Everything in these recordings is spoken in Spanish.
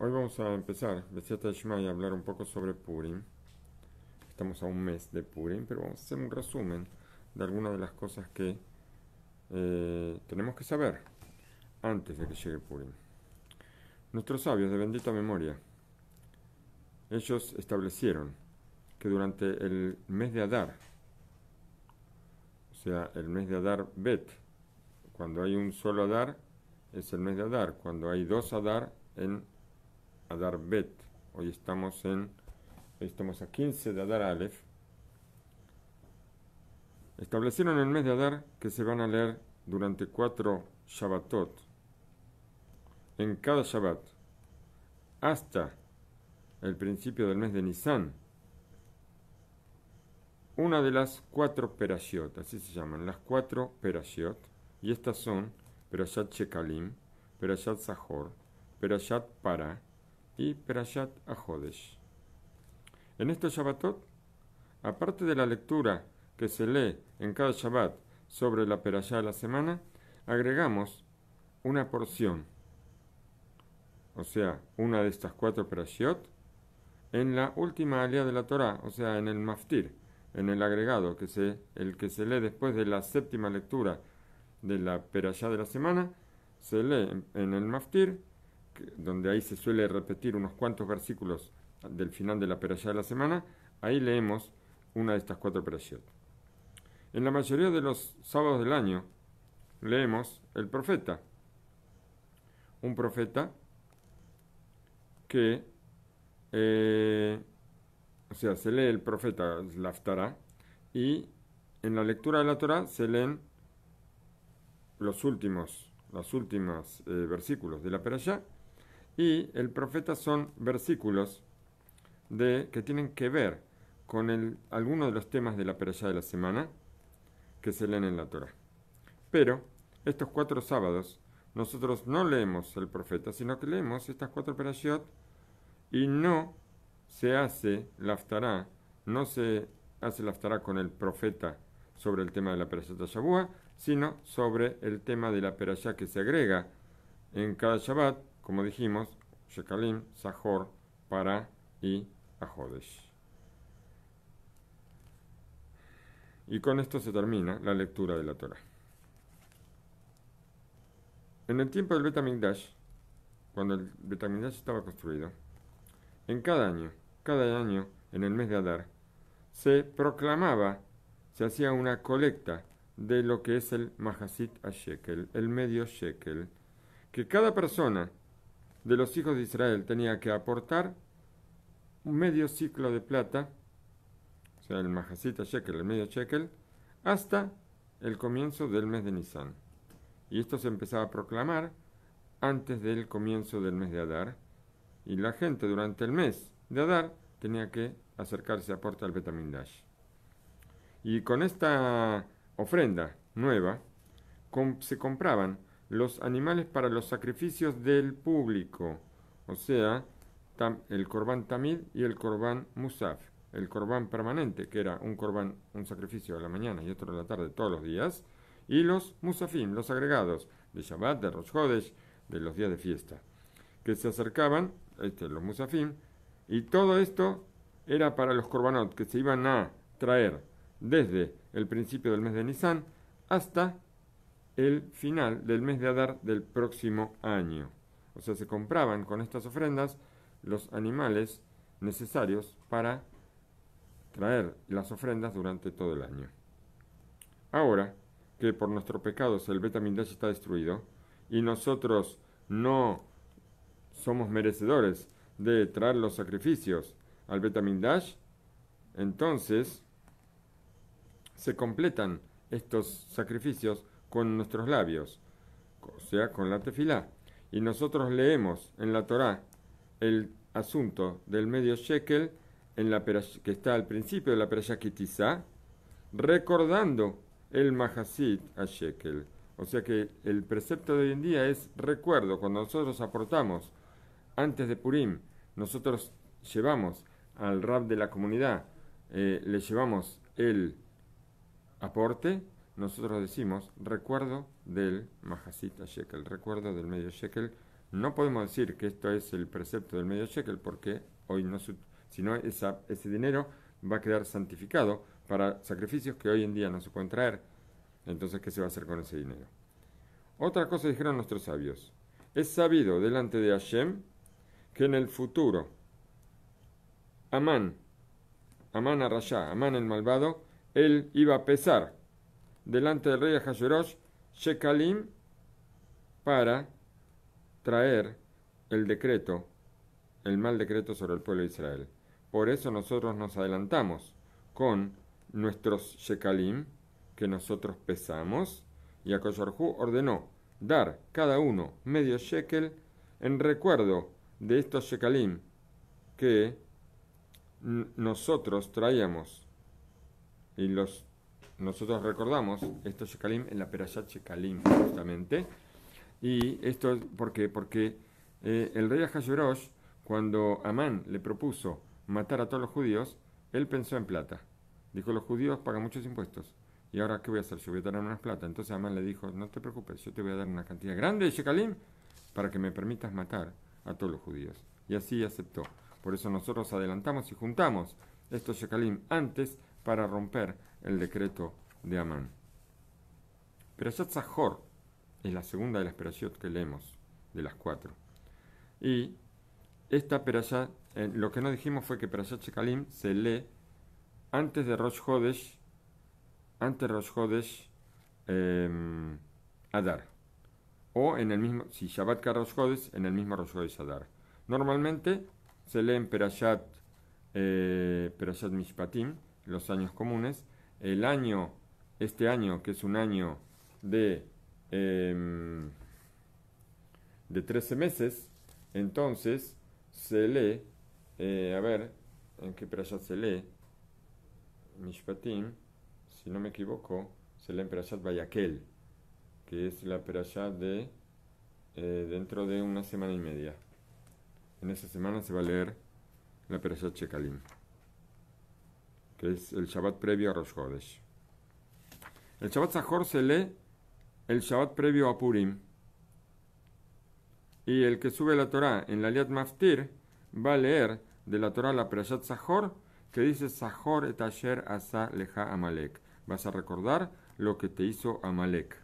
Hoy vamos a empezar, Besiata Shmaya, a hablar un poco sobre Purim. Estamos a un mes de Purim, pero vamos a hacer un resumen de algunas de las cosas que eh, tenemos que saber antes de que llegue Purim. Nuestros sabios de bendita memoria, ellos establecieron que durante el mes de Adar, o sea, el mes de Adar Bet, cuando hay un solo Adar, es el mes de Adar, cuando hay dos Adar en Adar Bet. Hoy estamos en. estamos a 15 de Adar Aleph. Establecieron en el mes de Adar que se van a leer durante cuatro Shabbatot. En cada Shabbat. Hasta el principio del mes de Nisan. Una de las cuatro perashiot, así se llaman, las cuatro perashiot, y estas son Perashat Shekalim, Perashat Zahor, Perashat Para, y Perashat Ahodesh. En este Shabbatot, aparte de la lectura que se lee en cada Shabbat sobre la Perashá de la semana, agregamos una porción, o sea, una de estas cuatro Perashiot, en la última alía de la Torá, o sea, en el Maftir, en el agregado, que se, el que se lee después de la séptima lectura de la Perashá de la semana, se lee en, en el Maftir donde ahí se suele repetir unos cuantos versículos del final de la perashá de la semana, ahí leemos una de estas cuatro perashot. En la mayoría de los sábados del año leemos el profeta, un profeta que, eh, o sea, se lee el profeta, la y en la lectura de la Torah se leen los últimos, eh, versículos de la perashá y el profeta son versículos de, que tienen que ver con algunos alguno de los temas de la perayá de la semana que se leen en la Torah. Pero estos cuatro sábados nosotros no leemos el profeta, sino que leemos estas cuatro perashot y no se hace laftará no se hace la con el profeta sobre el tema de la perashá Shabuah, sino sobre el tema de la perashá que se agrega en cada Shabbat como dijimos, Shekalim, Sajor, Para y Ahodesh. Y con esto se termina la lectura de la Torah. En el tiempo del Betamigdash, cuando el Betamigdash estaba construido, en cada año, cada año, en el mes de Adar, se proclamaba, se hacía una colecta de lo que es el Mahasit a Shekel, el medio Shekel, que cada persona de los hijos de Israel tenía que aportar un medio ciclo de plata, o sea, el majacita shekel, el medio shekel, hasta el comienzo del mes de Nisan. Y esto se empezaba a proclamar antes del comienzo del mes de Adar. Y la gente durante el mes de Adar tenía que acercarse a aportar al Betamindash. Y con esta ofrenda nueva se compraban los animales para los sacrificios del público, o sea, el corbán tamid y el corbán musaf, el corbán permanente, que era un corbán, un sacrificio de la mañana y otro de la tarde todos los días, y los musafim, los agregados, de Shabbat, de Rosh Hodesh, de los días de fiesta, que se acercaban, este, los musafim, y todo esto era para los corbanot que se iban a traer desde el principio del mes de Nisan hasta el final del mes de Adar del próximo año. O sea, se compraban con estas ofrendas los animales necesarios para traer las ofrendas durante todo el año. Ahora que por nuestro pecado el Betamindash está destruido y nosotros no somos merecedores de traer los sacrificios al Betamindash, entonces se completan estos sacrificios con nuestros labios, o sea, con la tefilá. Y nosotros leemos en la Torá el asunto del medio shekel en la que está al principio de la perashá recordando el mahasit a shekel. O sea que el precepto de hoy en día es recuerdo. Cuando nosotros aportamos antes de Purim, nosotros llevamos al rab de la comunidad, eh, le llevamos el aporte nosotros decimos recuerdo del Mahasita Shekel, recuerdo del medio Shekel. No podemos decir que esto es el precepto del medio Shekel porque hoy no, sino ese dinero va a quedar santificado para sacrificios que hoy en día no se pueden traer. Entonces, ¿qué se va a hacer con ese dinero? Otra cosa dijeron nuestros sabios. Es sabido delante de Hashem que en el futuro Amán, Amán Arrayá, Amán el malvado, él iba a pesar delante del rey Ahasuerosh Shekalim para traer el decreto, el mal decreto sobre el pueblo de Israel. Por eso nosotros nos adelantamos con nuestros Shekalim que nosotros pesamos y Akoyarjú ordenó dar cada uno medio shekel en recuerdo de estos Shekalim que nosotros traíamos y los nosotros recordamos estos Shekalim en la Perashat Shekalim, justamente. Y esto es ¿por qué? porque eh, el rey Ahasuerosh cuando Amán le propuso matar a todos los judíos, él pensó en plata. Dijo, los judíos pagan muchos impuestos. ¿Y ahora qué voy a hacer? Yo voy a tener unas plata. Entonces Amán le dijo, no te preocupes, yo te voy a dar una cantidad grande de Shekalim para que me permitas matar a todos los judíos. Y así aceptó. Por eso nosotros adelantamos y juntamos estos Shekalim antes para romper el decreto de Amán. Perashat Zahor es la segunda de las Perashat que leemos, de las cuatro. Y esta Perashat, eh, lo que no dijimos fue que Perashat Shekalim se lee antes de Rosh Hodesh, antes de Rosh Hodesh em, Adar. O en el mismo, si Shabbat Ka Rosh Hodesh, en el mismo Rosh Hodesh Adar. Normalmente se lee en Perashat, eh, Perashat Mishpatim, los años comunes, el año, este año que es un año de, em, de 13 meses, entonces se lee, eh, a ver, en qué perashat se lee, Mishpatim, si no me equivoco, se lee en perashat Bayakel, que es la perashat de eh, dentro de una semana y media. En esa semana se va a leer la perashat chekalim que es el Shabbat previo a Rosh Chodesh. El Shabbat Sahor se lee el Shabbat previo a Purim. Y el que sube la Torah en la Liat Maftir va a leer de la Torah la Perashat Sahor, que dice Sahor et asher asa leja Amalek. Vas a recordar lo que te hizo Amalek.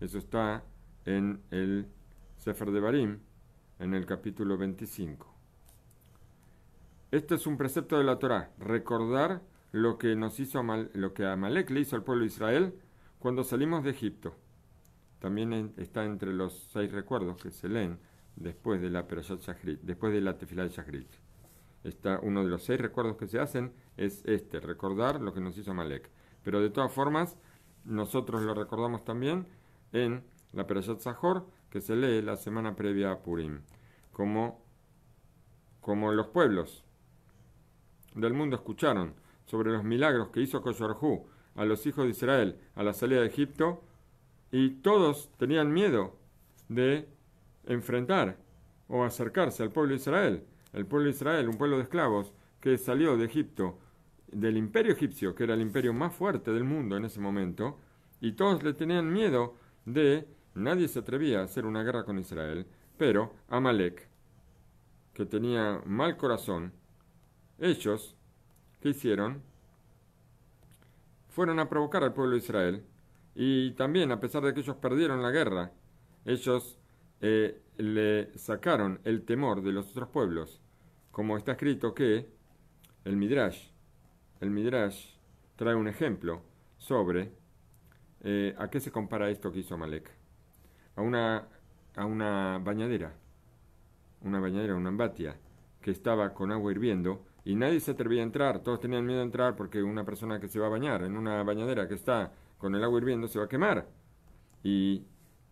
Eso está en el Sefer de Barim, en el capítulo 25. Este es un precepto de la Torah, recordar lo que nos hizo lo que Amalek le hizo al pueblo de Israel cuando salimos de Egipto. También está entre los seis recuerdos que se leen después de la Perashat Shachrit, después de la Tefilá de Está uno de los seis recuerdos que se hacen es este, recordar lo que nos hizo Amalek. Pero de todas formas, nosotros lo recordamos también en la Perashat Zahor, que se lee la semana previa a Purim, como, como los pueblos del mundo escucharon sobre los milagros que hizo Coyorjú a los hijos de Israel a la salida de Egipto, y todos tenían miedo de enfrentar o acercarse al pueblo de Israel. El pueblo de Israel, un pueblo de esclavos que salió de Egipto, del imperio egipcio, que era el imperio más fuerte del mundo en ese momento, y todos le tenían miedo de nadie se atrevía a hacer una guerra con Israel, pero Amalek, que tenía mal corazón, ellos, que hicieron? Fueron a provocar al pueblo de Israel y también, a pesar de que ellos perdieron la guerra, ellos eh, le sacaron el temor de los otros pueblos, como está escrito que el Midrash, el Midrash trae un ejemplo sobre eh, a qué se compara esto que hizo Malek. A una, a una bañadera, una bañadera, una ambatia, que estaba con agua hirviendo y nadie se atrevía a entrar, todos tenían miedo a entrar porque una persona que se va a bañar en una bañadera que está con el agua hirviendo se va a quemar y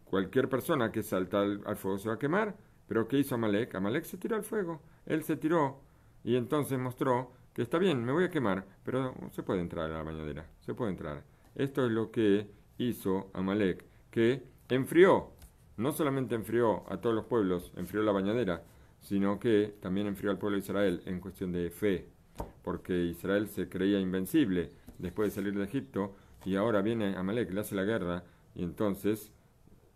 cualquier persona que salta al, fuego se va a quemar. Pero ¿qué hizo Amalek? Amalek se tiró al fuego, él se tiró y entonces mostró que está bien, me voy a quemar, pero se puede entrar a la bañadera, se puede entrar. Esto es lo que hizo Amalek, que enfrió, no solamente enfrió a todos los pueblos, enfrió la bañadera, sino que también enfrió al pueblo de Israel en cuestión de fe, porque Israel se creía invencible después de salir de Egipto y ahora viene Amalek, le hace la guerra y entonces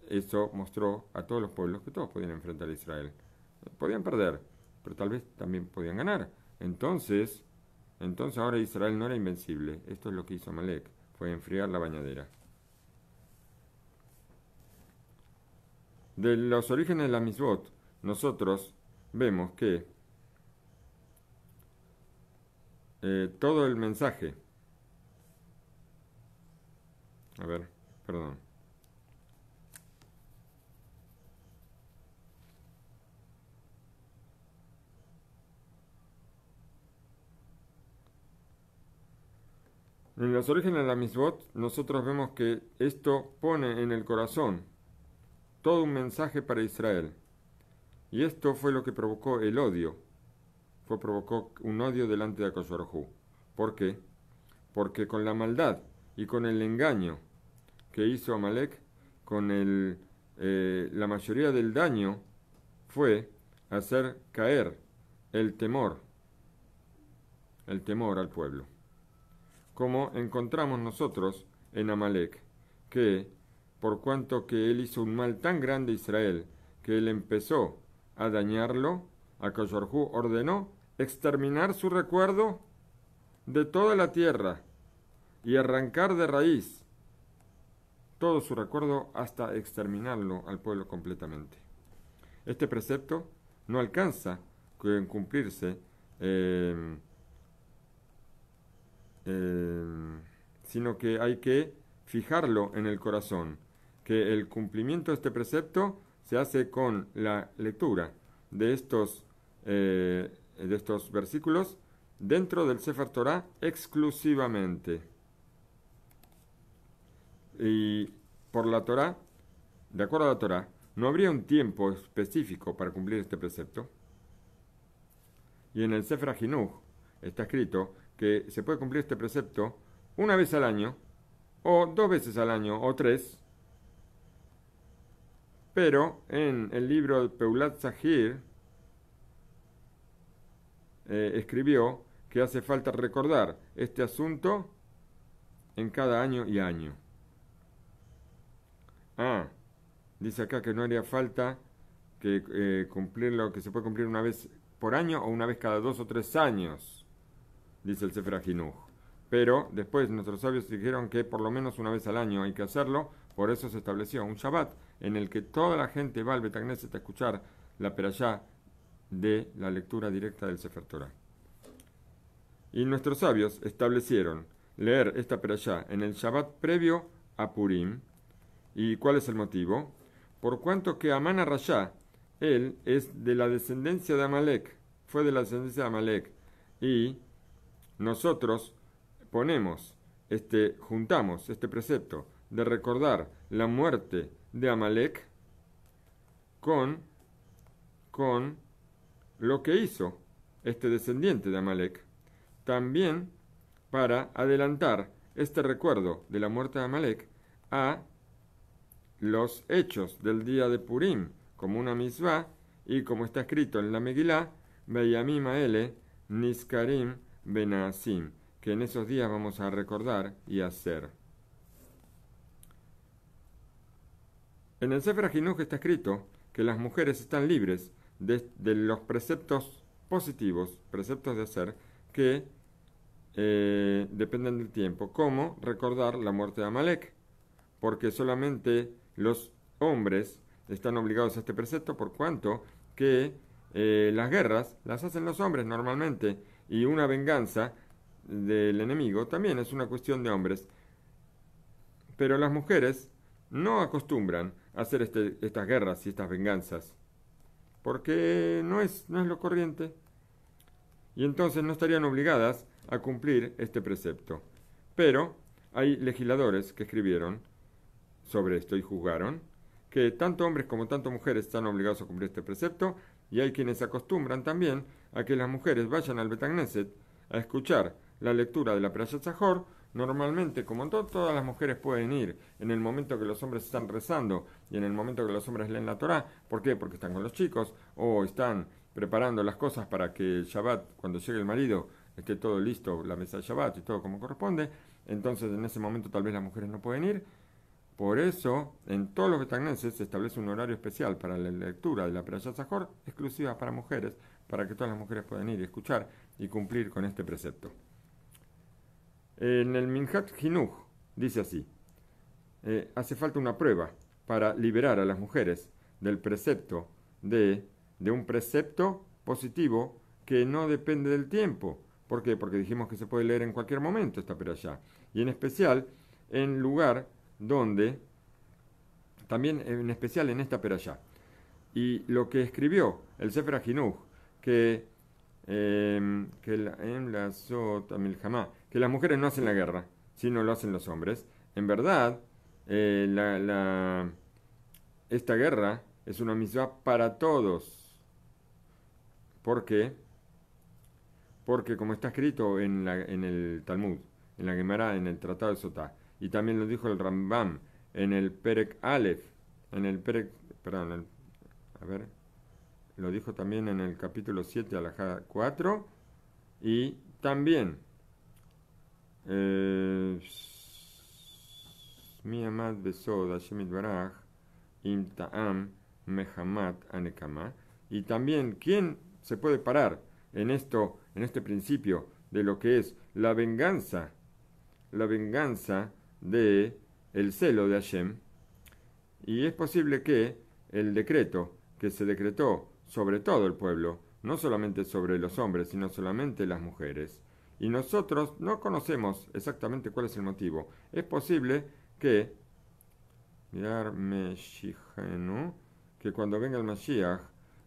eso mostró a todos los pueblos que todos podían enfrentar a Israel. Podían perder, pero tal vez también podían ganar. Entonces, entonces ahora Israel no era invencible. Esto es lo que hizo Amalek, fue enfriar la bañadera. De los orígenes de la Misbot, nosotros vemos que eh, todo el mensaje, a ver, perdón, En los orígenes de la Misbot, nosotros vemos que esto pone en el corazón todo un mensaje para Israel. Y esto fue lo que provocó el odio. Fue, provocó un odio delante de Akosorhu. ¿Por qué? Porque con la maldad y con el engaño que hizo Amalek, con el, eh, la mayoría del daño fue hacer caer el temor, el temor al pueblo. Como encontramos nosotros en Amalek, que por cuanto que él hizo un mal tan grande a Israel, que él empezó a dañarlo, a ordenó exterminar su recuerdo de toda la tierra y arrancar de raíz todo su recuerdo hasta exterminarlo al pueblo completamente. Este precepto no alcanza en cumplirse em, em, sino que hay que fijarlo en el corazón, que el cumplimiento de este precepto se hace con la lectura de estos, eh, de estos versículos dentro del Sefer Torah exclusivamente. Y por la Torah, de acuerdo a la Torah, no habría un tiempo específico para cumplir este precepto. Y en el Sefer Ajinuj está escrito que se puede cumplir este precepto una vez al año, o dos veces al año, o tres, pero en el libro de Peulat Zahir eh, escribió que hace falta recordar este asunto en cada año y año. Ah, dice acá que no haría falta que eh, cumplir lo que se puede cumplir una vez por año o una vez cada dos o tres años, dice el Sefer Pero después nuestros sabios dijeron que por lo menos una vez al año hay que hacerlo por eso se estableció un Shabbat en el que toda la gente va al Betagneset a escuchar la perashá de la lectura directa del Sefer Torah. Y nuestros sabios establecieron leer esta perashá en el Shabbat previo a Purim. ¿Y cuál es el motivo? Por cuanto que Amán Arrayá, él es de la descendencia de Amalek, fue de la descendencia de Amalek, y nosotros ponemos, este, juntamos este precepto de recordar la muerte de Amalek con, con lo que hizo este descendiente de Amalek. También para adelantar este recuerdo de la muerte de Amalek a los hechos del día de Purim como una misbah y como está escrito en la Megilá, Niskarim Benasim, que en esos días vamos a recordar y hacer. En el Sefer Hinuj está escrito que las mujeres están libres de, los preceptos positivos, preceptos de hacer, que eh, dependen del tiempo, como recordar la muerte de Amalek, porque solamente los hombres están obligados a este precepto por cuanto que eh, las guerras las hacen los hombres normalmente y una venganza del enemigo también es una cuestión de hombres. Pero las mujeres no acostumbran hacer este, estas guerras y estas venganzas, porque no es, no es lo corriente. Y entonces no estarían obligadas a cumplir este precepto. Pero hay legisladores que escribieron sobre esto y juzgaron que tanto hombres como tanto mujeres están obligados a cumplir este precepto y hay quienes acostumbran también a que las mujeres vayan al Betagneset a escuchar la lectura de la Praya Sahor Normalmente, como todas las mujeres pueden ir en el momento que los hombres están rezando y en el momento que los hombres leen la Torá, ¿por qué? Porque están con los chicos o están preparando las cosas para que el Shabbat, cuando llegue el marido, esté todo listo, la mesa de Shabbat y todo como corresponde. Entonces, en ese momento tal vez las mujeres no pueden ir. Por eso, en todos los betagneses se establece un horario especial para la lectura de la Praya exclusiva para mujeres, para que todas las mujeres puedan ir y escuchar y cumplir con este precepto. En el Minhat Jinuj dice así, eh, hace falta una prueba para liberar a las mujeres del precepto de, de un precepto positivo que no depende del tiempo. ¿Por qué? Porque dijimos que se puede leer en cualquier momento esta allá Y en especial en lugar donde, también en especial en esta allá Y lo que escribió el sefra que, em, que la, en la que las mujeres no hacen la guerra, sino lo hacen los hombres. En verdad, eh, esta guerra es una misión para todos. ¿Por qué? Porque como está escrito en, el Talmud, en la Gemara, en el Tratado de Sotá, y también lo dijo el Rambam en el Perek Aleph, en el Perek, perdón, a ver, lo dijo también en el capítulo 7, Alajada 4, y también eh, Mi amad besod mehamat anekama. Y también, ¿quién se puede parar en esto, en este principio de lo que es la venganza, la venganza de el celo de Hashem? Y es posible que el decreto que se decretó sobre todo el pueblo, no solamente sobre los hombres, sino solamente las mujeres, y nosotros no conocemos exactamente cuál es el motivo. Es posible que, mirar que cuando venga el Mashiach,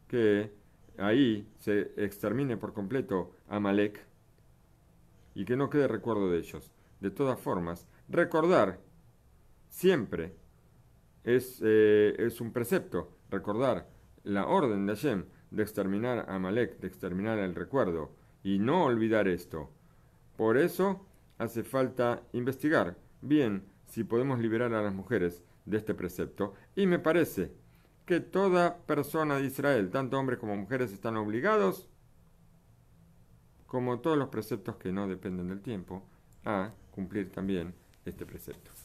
que ahí se extermine por completo a Malek y que no quede recuerdo de ellos. De todas formas, recordar siempre es, eh, es un precepto, recordar la orden de Hashem de exterminar a Malek, de exterminar el recuerdo y no olvidar esto. Por eso hace falta investigar bien si podemos liberar a las mujeres de este precepto. Y me parece que toda persona de Israel, tanto hombres como mujeres, están obligados, como todos los preceptos que no dependen del tiempo, a cumplir también este precepto.